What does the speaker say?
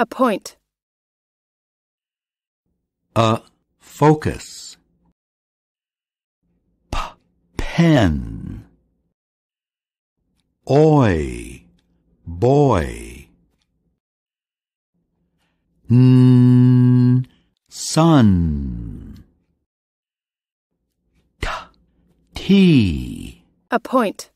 A point. A focus. P pen. Oi, boy. N, sun. T, tea. A point.